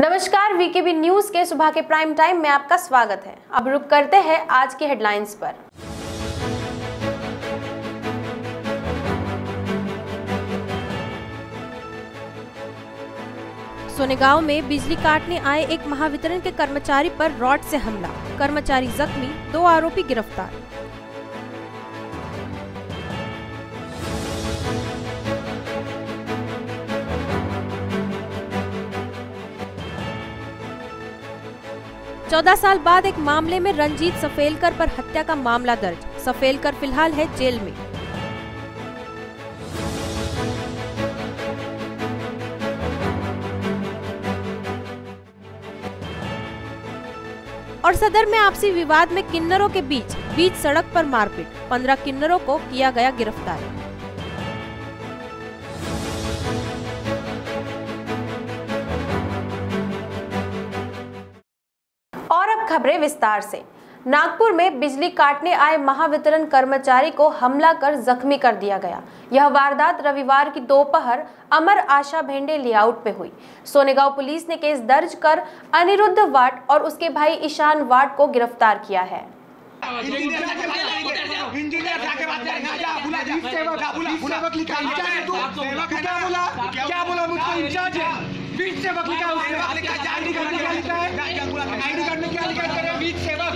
नमस्कार VKB news के सुबह के प्राइम टाइम में आपका स्वागत है अब रुक करते हैं आज के हेडलाइंस पर सोनेगांव में बिजली काटने आए एक महावितरण के कर्मचारी पर रॉड से हमला कर्मचारी जख्मी दो आरोपी गिरफ्तार चौदह साल बाद एक मामले में रंजीत सफेलकर पर हत्या का मामला दर्ज सफेलकर फिलहाल है जेल में और सदर में आपसी विवाद में किन्नरों के बीच बीच सड़क पर मारपीट 15 किन्नरों को किया गया गिरफ्तार खबरें विस्तार से नागपुर में बिजली काटने आए महावितरण कर्मचारी को हमला कर जख्मी कर दिया गया यह वारदात रविवार की दोपहर अमर आशा भेंडे लेआउट पे हुई सोनेगांव पुलिस ने केस दर्ज कर अनिरुद्ध वाट और उसके भाई ईशान वाट को गिरफ्तार किया है क्या बोला मुझको इंचार्ज है बीच सेवक लिखा उसने आईडी कार्ड में क्या लिखा है आईडी कार्ड में क्या लिखा है बीच सेवक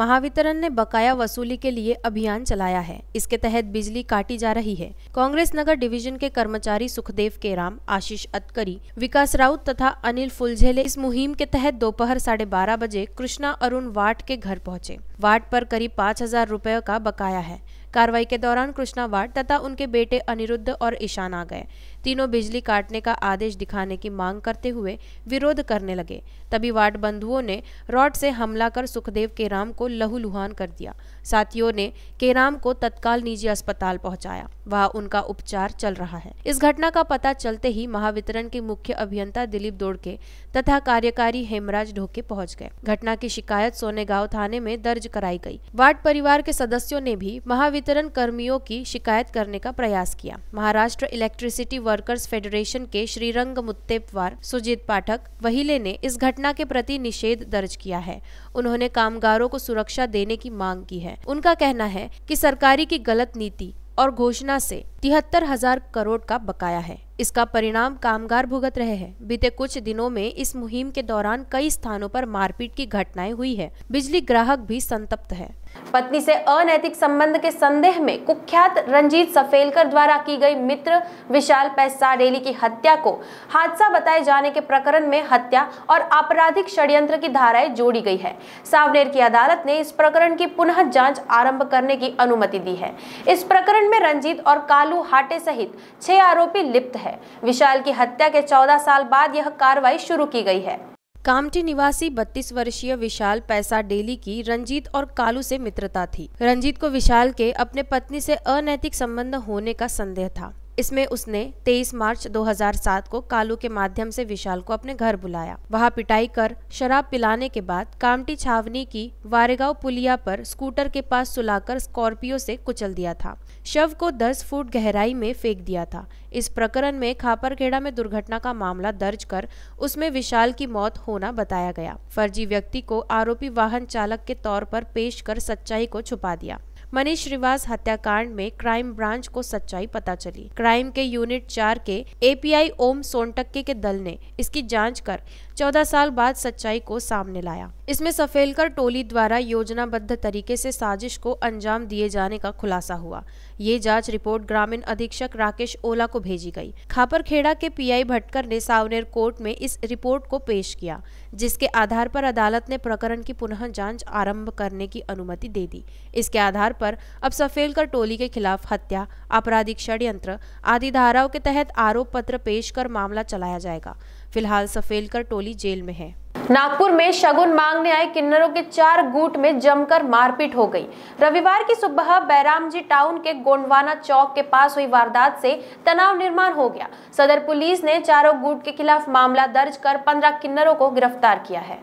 महावितरण ने बकाया वसूली के लिए अभियान चलाया है इसके तहत बिजली काटी जा रही है कांग्रेस नगर डिवीजन के कर्मचारी सुखदेव केराम आशीष अतकरी विकास राउत तथा अनिल फुलझेले इस मुहिम के तहत दोपहर साढ़े बारह बजे कृष्णा अरुण वाट के घर पहुंचे वाट पर करीब पाँच हजार रूपए का बकाया है कार्रवाई के दौरान कृष्णा वार्ड तथा उनके बेटे अनिरुद्ध और ईशान आ गए तीनों बिजली काटने का आदेश दिखाने की मांग करते हुए विरोध करने लगे तभी वार्ड बंधुओं ने रॉड से हमला कर सुखदेव केराम को लहूलुहान कर दिया साथियों ने केराम को तत्काल निजी अस्पताल पहुंचाया वहां उनका उपचार चल रहा है इस घटना का पता चलते ही महावितरण के मुख्य अभियंता दिलीप दोड़के तथा कार्यकारी हेमराज ढोके पहुंच गए घटना की शिकायत सोनेगांव थाने में दर्ज कराई गई वार्ड परिवार के सदस्यों ने भी महावितरण कर्मियों की शिकायत करने का प्रयास किया महाराष्ट्र इलेक्ट्रिसिटी वर्कर्स फेडरेशन के श्रीरंग मुत्तेपवार सुजीत पाठक वहीले ने इस घटना के प्रति निषेध दर्ज किया है उन्होंने कामगारों को सुरक्षा देने की मांग की है उनका कहना है कि सरकारी की गलत नीति और घोषणा से तिहत्तर हजार करोड़ का बकाया है इसका परिणाम कामगार भुगत रहे हैं बीते कुछ दिनों में इस मुहिम के दौरान कई स्थानों पर मारपीट की घटनाएं हुई है बिजली ग्राहक भी संतप्त है पत्नी से अनैतिक संबंध के संदेह में कुख्यात रंजीत सफेलकर द्वारा की गई मित्र विशाल पैसा रेली की हत्या को हादसा बताए जाने के प्रकरण में हत्या और आपराधिक षड्यंत्र की धाराएं जोड़ी गई है सावनेर की अदालत ने इस प्रकरण की पुनः जांच आरंभ करने की अनुमति दी है इस प्रकरण में रंजीत और कालू हाटे सहित छह आरोपी लिप्त है विशाल की हत्या के चौदह साल बाद यह कार्रवाई शुरू की गई है कामठी निवासी 32 वर्षीय विशाल पैसा डेली की रंजीत और कालू से मित्रता थी रंजीत को विशाल के अपने पत्नी से अनैतिक संबंध होने का संदेह था इसमें उसने 23 मार्च 2007 को कालू के माध्यम से विशाल को अपने घर बुलाया वहां पिटाई कर शराब पिलाने के बाद कामटी छावनी की वारेगांव पुलिया पर स्कूटर के पास सुलाकर स्कॉर्पियो से कुचल दिया था शव को 10 फुट गहराई में फेंक दिया था इस प्रकरण में खापरखेड़ा में दुर्घटना का मामला दर्ज कर उसमें विशाल की मौत होना बताया गया फर्जी व्यक्ति को आरोपी वाहन चालक के तौर पर पेश कर सच्चाई को छुपा दिया मनीष श्रीवास हत्याकांड में क्राइम ब्रांच को सच्चाई पता चली क्राइम के यूनिट चार के एपीआई ओम सोनटक्के के दल ने इसकी जांच कर चौदह साल बाद सच्चाई को सामने लाया इसमें सफेलकर टोली द्वारा योजनाबद्ध तरीके से साजिश को अंजाम दिए जाने का खुलासा हुआ ये जांच रिपोर्ट ग्रामीण अधीक्षक राकेश ओला को भेजी गई खापरखेड़ा के पीआई भटकर ने सावनेर कोर्ट में इस रिपोर्ट को पेश किया जिसके आधार पर अदालत ने प्रकरण की पुनः जांच आरंभ करने की अनुमति दे दी इसके आधार पर अब सफेलकर टोली के खिलाफ हत्या आपराधिक षड्यंत्र आदि धाराओं के तहत आरोप पत्र पेश कर मामला चलाया जाएगा फिलहाल सफेलकर टोली जेल में है नागपुर में शगुन मांगने आए किन्नरों के चार गुट में जमकर मारपीट हो गई रविवार की सुबह बैरामजी टाउन के गोंडवाना चौक के पास हुई वारदात से तनाव निर्माण हो गया सदर पुलिस ने चारों गुट के खिलाफ मामला दर्ज कर पंद्रह किन्नरों को गिरफ्तार किया है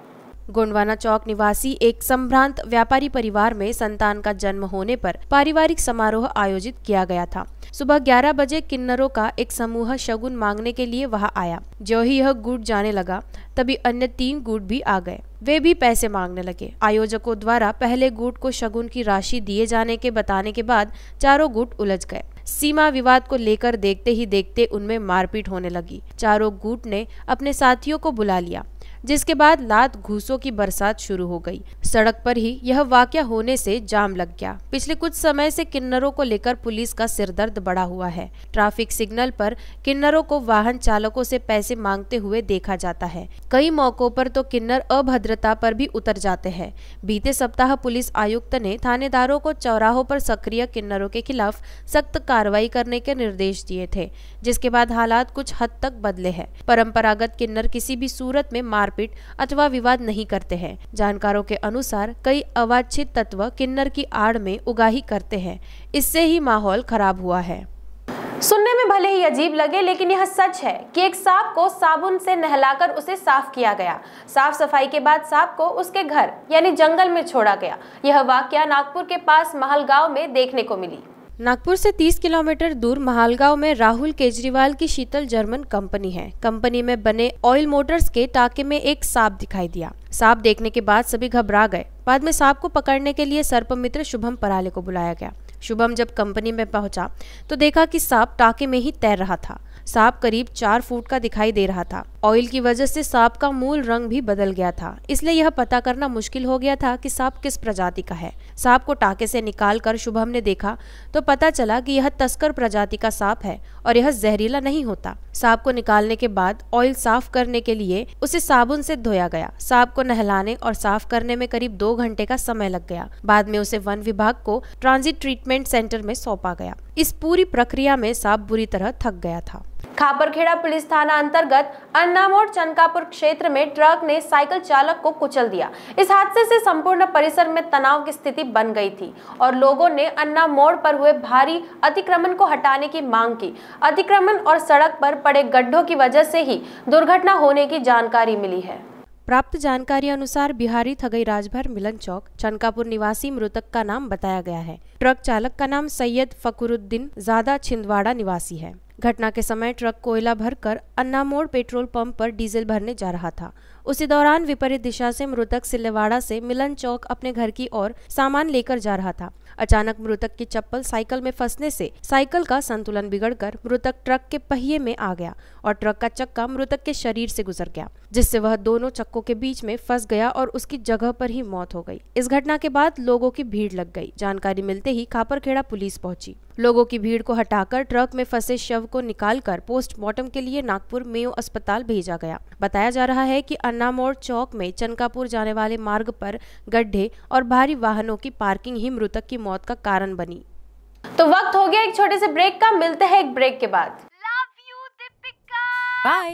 गोंडवाना चौक निवासी एक संभ्रांत व्यापारी परिवार में संतान का जन्म होने पर पारिवारिक समारोह आयोजित किया गया था सुबह 11 बजे किन्नरों का एक समूह शगुन मांगने के लिए वहां आया जो ही यह गुट जाने लगा तभी अन्य तीन गुट भी आ गए वे भी पैसे मांगने लगे आयोजकों द्वारा पहले गुट को शगुन की राशि दिए जाने के बताने के बाद चारों गुट उलझ गए सीमा विवाद को लेकर देखते ही देखते उनमें मारपीट होने लगी चारों गुट ने अपने साथियों को बुला लिया जिसके बाद लात घूसों की बरसात शुरू हो गई सड़क पर ही यह वाक्य होने से जाम लग गया पिछले कुछ समय से किन्नरों को लेकर पुलिस का सिरदर्द बढ़ा हुआ है ट्रैफिक सिग्नल पर किन्नरों को वाहन चालकों से पैसे मांगते हुए देखा जाता है कई मौकों पर तो किन्नर अभद्रता पर भी उतर जाते हैं बीते सप्ताह पुलिस आयुक्त ने थानेदारों को चौराहों पर सक्रिय किन्नरों के खिलाफ सख्त कार्रवाई करने के निर्देश दिए थे जिसके बाद हालात कुछ हद तक बदले है परंपरागत किन्नर किसी भी सूरत में मार मारपीट अथवा विवाद नहीं करते हैं जानकारों के अनुसार कई अवांछित तत्व किन्नर की आड़ में उगाही करते हैं इससे ही माहौल खराब हुआ है सुनने में भले ही अजीब लगे लेकिन यह सच है कि एक सांप को साबुन से नहलाकर उसे साफ किया गया साफ सफाई के बाद सांप को उसके घर यानी जंगल में छोड़ा गया यह वाक्य नागपुर के पास महलगांव में देखने को मिली नागपुर से 30 किलोमीटर दूर महालगांव में राहुल केजरीवाल की शीतल जर्मन कंपनी है कंपनी में बने ऑयल मोटर्स के टाके में एक सांप दिखाई दिया सांप देखने के बाद सभी घबरा गए बाद में सांप को पकड़ने के लिए सर्प मित्र शुभम पराले को बुलाया गया शुभम जब कंपनी में पहुंचा तो देखा कि सांप टाके में ही तैर रहा था सांप करीब चार फुट का दिखाई दे रहा था ऑयल की वजह से सांप का मूल रंग भी बदल गया था इसलिए यह पता करना मुश्किल हो गया था कि सांप किस प्रजाति का है सांप को टाके से निकाल कर शुभम ने देखा तो पता चला कि यह तस्कर प्रजाति का सांप है और यह जहरीला नहीं होता सांप को निकालने के बाद ऑयल साफ करने के लिए उसे साबुन से धोया गया सांप को नहलाने और साफ करने में करीब दो घंटे का समय लग गया बाद में उसे वन विभाग को ट्रांजिट ट्रीटमेंट सेंटर में सौंपा गया इस पूरी प्रक्रिया में सांप बुरी तरह थक गया था खापरखेड़ा पुलिस थाना अंतर्गत अन्नामोड़ चनकापुर क्षेत्र में ट्रक ने साइकिल चालक को कुचल दिया इस हादसे से संपूर्ण परिसर में तनाव की स्थिति बन गई थी और लोगों ने अन्ना मोड़ पर हुए भारी अतिक्रमण को हटाने की मांग की अतिक्रमण और सड़क पर पड़े गड्ढों की वजह से ही दुर्घटना होने की जानकारी मिली है प्राप्त जानकारी अनुसार बिहारी थगई राजभर मिलन चौक चनकापुर निवासी मृतक का नाम बताया गया है ट्रक चालक का नाम सैयद फकुरुद्दीन ज्यादा छिंदवाड़ा निवासी है घटना के समय ट्रक कोयला भरकर अन्ना मोड़ पेट्रोल पंप पर डीजल भरने जा रहा था उसी दौरान विपरीत दिशा से मृतक सिल्लेवाड़ा से मिलन चौक अपने घर की ओर सामान लेकर जा रहा था अचानक मृतक की चप्पल साइकिल में फंसने से साइकिल का संतुलन बिगड़कर मृतक ट्रक के पहिए में आ गया और ट्रक का चक्का मृतक के शरीर से गुजर गया जिससे वह दोनों चक्कों के बीच में फंस गया और उसकी जगह पर ही मौत हो गई इस घटना के बाद लोगों की भीड़ लग गई जानकारी मिलते ही खापरखेड़ा पुलिस पहुंची लोगों की भीड़ को हटाकर ट्रक में फंसे शव को निकालकर पोस्टमार्टम के लिए नागपुर मेयो अस्पताल भेजा गया बताया जा रहा है कि अन्ना मोड़ चौक में चनकापुर जाने वाले मार्ग पर गड्ढे और भारी वाहनों की पार्किंग ही मृतक की मौत का कारण बनी तो वक्त हो गया एक छोटे से ब्रेक का मिलते हैं एक ब्रेक के बाद by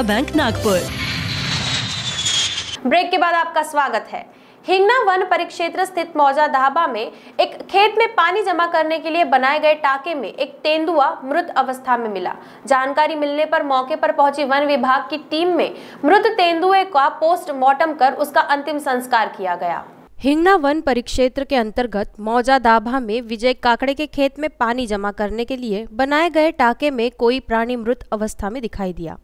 Vijaya Bank Nagpur break के बाद आपका स्वागत है हिंगना वन परिक्षेत्र स्थित मौजा धाबा में एक खेत में पानी जमा करने के लिए बनाए गए टाके में एक तेंदुआ मृत अवस्था में मिला जानकारी मिलने पर मौके पर पहुंची वन विभाग की टीम में मृत तेंदुए का पोस्टमार्टम कर उसका अंतिम संस्कार किया गया हिंगना वन परिक्षेत्र के अंतर्गत मौजा दाभा में विजय काकड़े के खेत में पानी जमा करने के लिए बनाए गए टाके में कोई प्राणी मृत अवस्था में दिखाई दिया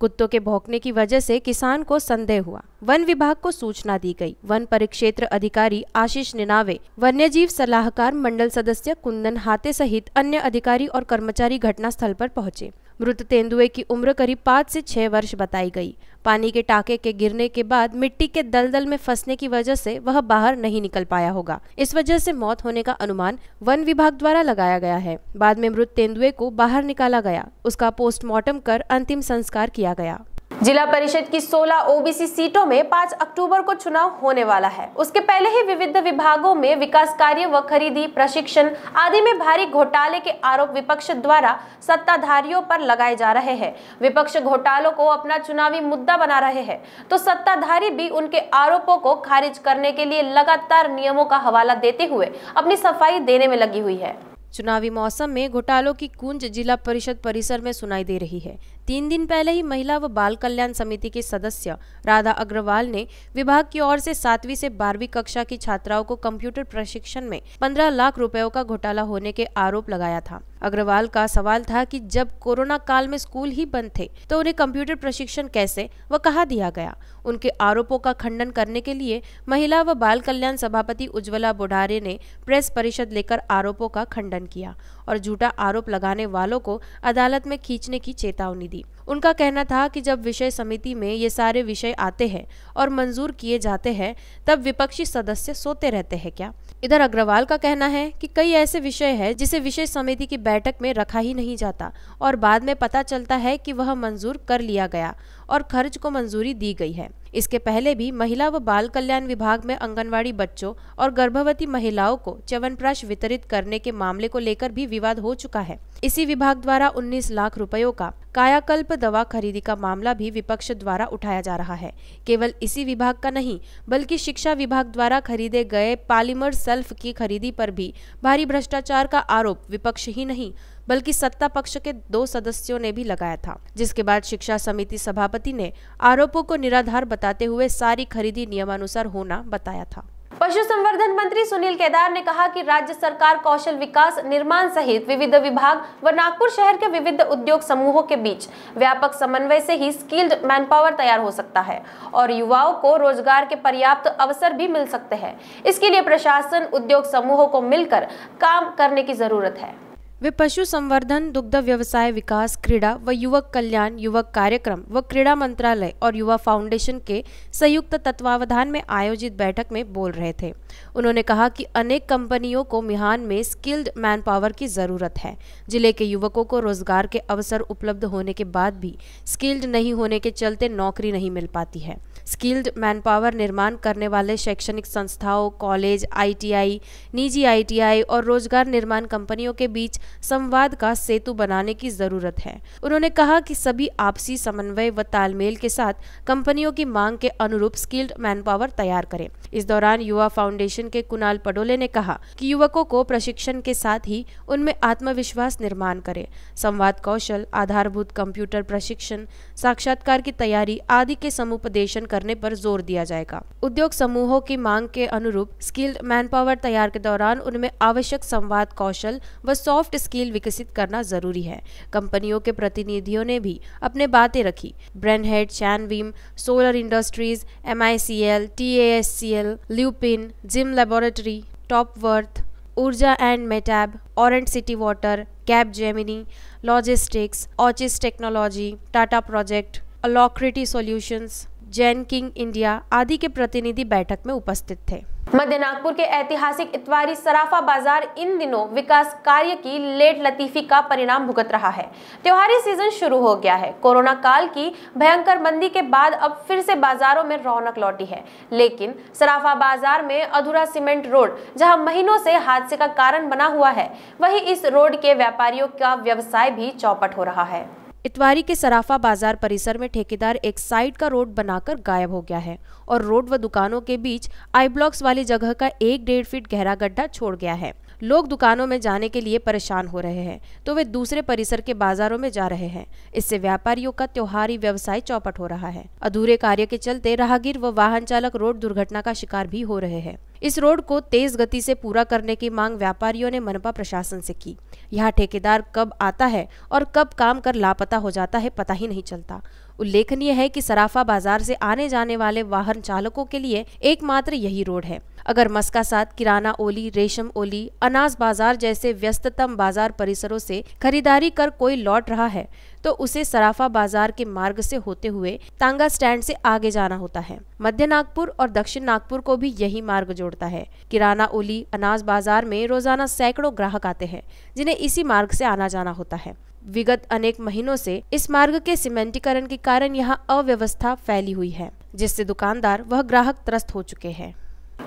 कुत्तों के भौंकने की वजह से किसान को संदेह हुआ वन विभाग को सूचना दी गई वन परिक्षेत्र अधिकारी आशीष निनावे वन्य जीव सलाहकार मंडल सदस्य कुंदन हाते सहित अन्य अधिकारी और कर्मचारी घटना स्थल पर पहुंचे मृत तेंदुए की उम्र करीब पाँच से छह वर्ष बताई गई पानी के टाके के गिरने के बाद मिट्टी के दलदल में फंसने की वजह से वह बाहर नहीं निकल पाया होगा इस वजह से मौत होने का अनुमान वन विभाग द्वारा लगाया गया है बाद में मृत तेंदुए को बाहर निकाला गया उसका पोस्टमार्टम कर अंतिम संस्कार किया गया जिला परिषद की 16 ओबीसी सीटों में 5 अक्टूबर को चुनाव होने वाला है उसके पहले ही विविध विभागों में विकास कार्य व खरीदी प्रशिक्षण आदि में भारी घोटाले के आरोप विपक्ष द्वारा सत्ताधारियों पर लगाए जा रहे हैं विपक्ष घोटालों को अपना चुनावी मुद्दा बना रहे हैं तो सत्ताधारी भी उनके आरोपों को खारिज करने के लिए लगातार नियमों का हवाला देते हुए अपनी सफाई देने में लगी हुई है चुनावी मौसम में घोटालों की कुंज जिला परिषद परिसर में सुनाई दे रही है तीन दिन पहले ही महिला व बाल कल्याण समिति के सदस्य राधा अग्रवाल ने विभाग की ओर से सातवीं से बारहवीं कक्षा की छात्राओं को कंप्यूटर प्रशिक्षण में पंद्रह लाख रुपयों का घोटाला होने के आरोप लगाया था अग्रवाल का सवाल था कि जब कोरोना काल में स्कूल ही बंद थे तो उन्हें कंप्यूटर प्रशिक्षण कैसे व कहा दिया गया उनके आरोपों का खंडन करने के लिए महिला व बाल कल्याण सभापति उज्ज्वला बुढारे ने प्रेस परिषद लेकर आरोपों का खंडन किया और झूठा आरोप लगाने वालों को अदालत में खींचने की चेतावनी दी उनका कहना था कि जब विषय समिति में ये सारे विषय आते हैं और मंजूर किए जाते हैं तब विपक्षी सदस्य सोते रहते हैं क्या इधर अग्रवाल का कहना है कि कई ऐसे विषय है जिसे विषय समिति की बैठक में रखा ही नहीं जाता और बाद में पता चलता है कि वह मंजूर कर लिया गया और खर्च को मंजूरी दी गई है इसके पहले भी महिला व बाल कल्याण विभाग में आंगनवाड़ी बच्चों और गर्भवती महिलाओं को च्यवनप्राश वितरित करने के मामले को लेकर भी विवाद हो चुका है इसी विभाग द्वारा 19 लाख रुपयों का कायाकल्प दवा खरीदी का मामला भी विपक्ष द्वारा उठाया जा रहा है केवल इसी विभाग का नहीं बल्कि शिक्षा विभाग द्वारा खरीदे गए पालीमर सेल्फ की खरीदी पर भी भारी भ्रष्टाचार का आरोप विपक्ष ही नहीं बल्कि सत्ता पक्ष के दो सदस्यों ने भी लगाया था जिसके बाद शिक्षा समिति सभापति ने आरोपों को निराधार बताते हुए सारी खरीदी नियमानुसार होना बताया था पशु संवर्धन मंत्री सुनील केदार ने कहा कि राज्य सरकार कौशल विकास निर्माण सहित विविध विभाग व नागपुर शहर के विविध उद्योग समूहों के बीच व्यापक समन्वय से ही स्किल्ड मैन पावर तैयार हो सकता है और युवाओं को रोजगार के पर्याप्त अवसर भी मिल सकते हैं इसके लिए प्रशासन उद्योग समूहों को मिलकर काम करने की जरूरत है वे पशु संवर्धन दुग्ध व्यवसाय विकास क्रीड़ा व युवक कल्याण युवक कार्यक्रम व क्रीड़ा मंत्रालय और युवा फाउंडेशन के संयुक्त तत्वावधान में आयोजित बैठक में बोल रहे थे उन्होंने कहा कि अनेक कंपनियों को मिहान में स्किल्ड मैन पावर की ज़रूरत है जिले के युवकों को रोजगार के अवसर उपलब्ध होने के बाद भी स्किल्ड नहीं होने के चलते नौकरी नहीं मिल पाती है स्किल्ड मैनपावर निर्माण करने वाले शैक्षणिक संस्थाओं कॉलेज आईटीआई, निजी आईटीआई और रोजगार निर्माण कंपनियों के बीच संवाद का सेतु बनाने की जरूरत है उन्होंने कहा कि सभी आपसी समन्वय व तालमेल के साथ कंपनियों की मांग के अनुरूप स्किल्ड मैन तैयार करें इस दौरान युवा फाउंडेशन के कुणाल पडोले ने कहा कि युवकों को प्रशिक्षण के साथ ही उनमें आत्मविश्वास निर्माण करें संवाद कौशल आधारभूत कंप्यूटर प्रशिक्षण साक्षात्कार की तैयारी आदि के समुपदेशन कर करने पर जोर दिया जाएगा उद्योग समूहों की मांग के अनुरूप स्किल्ड मैन पावर तैयार के दौरान उनमें आवश्यक संवाद कौशल व सॉफ्ट स्किल विकसित करना जरूरी है कंपनियों के प्रतिनिधियों ने भी अपने बातें रखी ब्रेन हेड चैनवीम solar industries M I C L T S C L Lupin जिम लेबोरेटरी टॉपवर्थ ऊर्जा एंड मेटैब ऑरेंट सिटी वाटर कैब जेमिनी लॉजिस्टिक्स ऑचिस technology Tata project Alacrity solutions Jain king India आदि के प्रतिनिधि बैठक में उपस्थित थे मध्य नागपुर के ऐतिहासिक इतवारी सराफा बाजार इन दिनों विकास कार्य की लेट लतीफी का परिणाम भुगत रहा है त्योहारी सीजन शुरू हो गया है कोरोना काल की भयंकर मंदी के बाद अब फिर से बाजारों में रौनक लौटी है लेकिन सराफा बाजार में अधूरा सीमेंट रोड जहां महीनों से हादसे का कारण बना हुआ है वही इस रोड के व्यापारियों का व्यवसाय भी चौपट हो रहा है इतवारी के सराफा बाजार परिसर में ठेकेदार एक साइड का रोड बनाकर गायब हो गया है और रोड व दुकानों के बीच आई ब्लॉक्स वाली जगह का एक डेढ़ फीट गहरा गड्ढा छोड़ गया है लोग दुकानों में जाने के लिए परेशान हो रहे हैं तो वे दूसरे परिसर के बाजारों में जा रहे हैं इससे व्यापारियों का त्योहारी व्यवसाय चौपट हो रहा है अधूरे कार्य के चलते राहगीर व वाहन चालक रोड दुर्घटना का शिकार भी हो रहे हैं इस रोड को तेज गति से पूरा करने की मांग व्यापारियों ने मनपा प्रशासन से की यहाँ ठेकेदार कब आता है और कब काम कर लापता हो जाता है पता ही नहीं चलता उल्लेखनीय है कि सराफा बाजार से आने जाने वाले वाहन चालकों के लिए एकमात्र यही रोड है अगर मस्का साथ किराना ओली रेशम ओली अनाज बाजार जैसे व्यस्ततम बाजार परिसरों से खरीदारी कर कोई लौट रहा है तो उसे सराफा बाजार के मार्ग से होते हुए तांगा स्टैंड से आगे जाना होता है मध्य नागपुर और दक्षिण नागपुर को भी यही मार्ग जोड़ता है किराना ओली अनाज बाजार में रोजाना सैकड़ों ग्राहक आते हैं जिन्हें इसी मार्ग से आना जाना होता है विगत अनेक महीनों से इस मार्ग के सीमेंटीकरण के कारण यहाँ अव्यवस्था फैली हुई है जिससे दुकानदार वह ग्राहक त्रस्त हो चुके हैं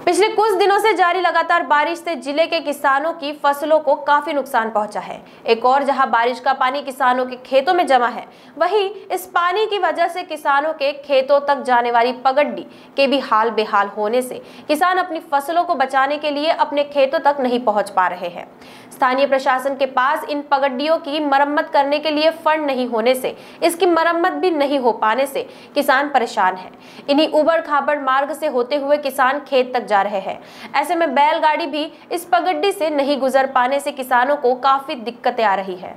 पिछले कुछ दिनों से जारी लगातार बारिश से जिले के किसानों की फसलों को काफी नुकसान पहुंचा है एक और जहां बारिश का पानी किसानों के खेतों में जमा है वहीं इस पानी की वजह से किसानों के खेतों तक जाने वाली पगड्डी के भी हाल बेहाल होने से किसान अपनी फसलों को बचाने के लिए अपने खेतों तक नहीं पहुंच पा रहे हैं स्थानीय प्रशासन के पास इन पगड्डियों की मरम्मत करने के लिए फंड नहीं होने से इसकी मरम्मत भी नहीं हो पाने से किसान परेशान है इन्हीं उबड़ खाबड़ मार्ग से होते हुए किसान खेत तक जा रहे हैं ऐसे में बैलगाड़ी भी इस पगड्डी से नहीं गुजर पाने से किसानों को काफी दिक्कतें आ रही है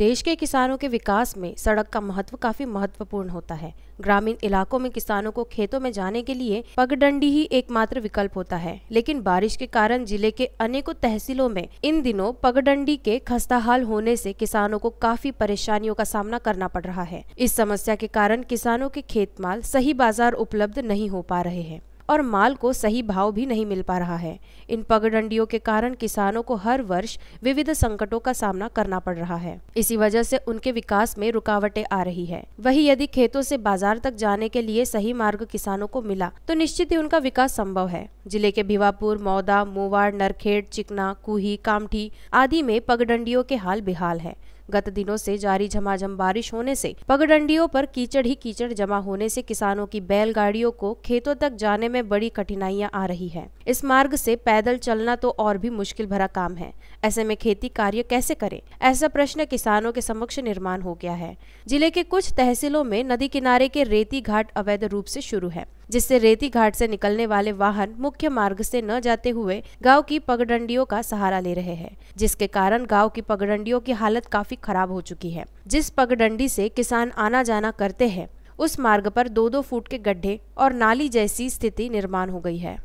देश के किसानों के विकास में सड़क का महत्व काफी महत्वपूर्ण होता है ग्रामीण इलाकों में किसानों को खेतों में जाने के लिए पगडंडी ही एकमात्र विकल्प होता है लेकिन बारिश के कारण जिले के अनेकों तहसीलों में इन दिनों पगडंडी के खस्ताहाल होने से किसानों को काफी परेशानियों का सामना करना पड़ रहा है इस समस्या के कारण किसानों के खेत माल सही बाजार उपलब्ध नहीं हो पा रहे हैं और माल को सही भाव भी नहीं मिल पा रहा है इन पगडंडियों के कारण किसानों को हर वर्ष विविध संकटों का सामना करना पड़ रहा है इसी वजह से उनके विकास में रुकावटें आ रही है वही यदि खेतों से बाजार तक जाने के लिए सही मार्ग किसानों को मिला तो निश्चित ही उनका विकास संभव है जिले के भिवापुर मौदा मोवाड़ नरखेड़ चिकना कुही कामठी आदि में पगडंडियों के हाल बेहाल है गत दिनों से जारी झमाझम बारिश होने से पगडंडियों पर कीचड़ ही कीचड़ जमा होने से किसानों की बैलगाड़ियों को खेतों तक जाने में बड़ी कठिनाइयां आ रही है इस मार्ग से पैदल चलना तो और भी मुश्किल भरा काम है ऐसे में खेती कार्य कैसे करें ऐसा प्रश्न किसानों के समक्ष निर्माण हो गया है जिले के कुछ तहसीलों में नदी किनारे के रेती घाट अवैध रूप से शुरू है जिससे रेती घाट से निकलने वाले वाहन मुख्य मार्ग से न जाते हुए गांव की पगडंडियों का सहारा ले रहे हैं जिसके कारण गांव की पगडंडियों की हालत काफी खराब हो चुकी है जिस पगडंडी से किसान आना जाना करते हैं उस मार्ग पर दो दो फुट के गड्ढे और नाली जैसी स्थिति निर्माण हो गई है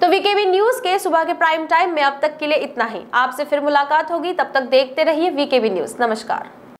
तो वी न्यूज के सुबह के प्राइम टाइम में अब तक के लिए इतना ही आपसे फिर मुलाकात होगी तब तक देखते रहिए वीकेबी न्यूज नमस्कार